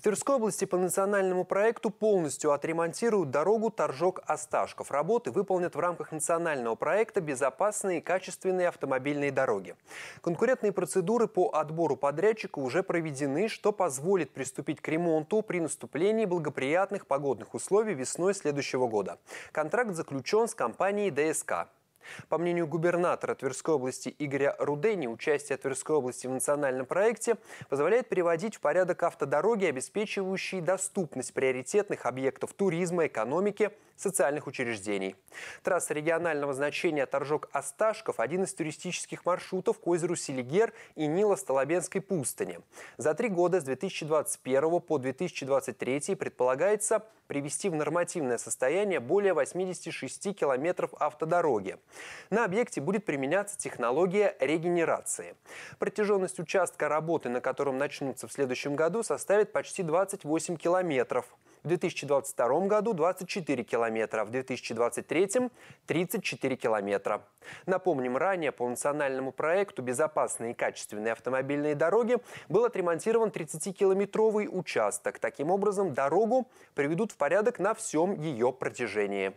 В Тверской области по национальному проекту полностью отремонтируют дорогу Торжок-Осташков. Работы выполнят в рамках национального проекта «Безопасные и качественные автомобильные дороги». Конкурентные процедуры по отбору подрядчика уже проведены, что позволит приступить к ремонту при наступлении благоприятных погодных условий весной следующего года. Контракт заключен с компанией «ДСК». По мнению губернатора Тверской области Игоря Рудени, участие Тверской области в национальном проекте позволяет приводить в порядок автодороги, обеспечивающие доступность приоритетных объектов туризма, экономики, социальных учреждений. Трасса регионального значения Торжок-Осташков – один из туристических маршрутов к озеру Селигер и Нило-Столобенской пустыни. За три года с 2021 по 2023 предполагается привести в нормативное состояние более 86 километров автодороги – на объекте будет применяться технология регенерации. Протяженность участка работы, на котором начнутся в следующем году, составит почти 28 километров. В 2022 году 24 километра, в 2023 – 34 километра. Напомним, ранее по национальному проекту «Безопасные и качественные автомобильные дороги» был отремонтирован 30-километровый участок. Таким образом, дорогу приведут в порядок на всем ее протяжении.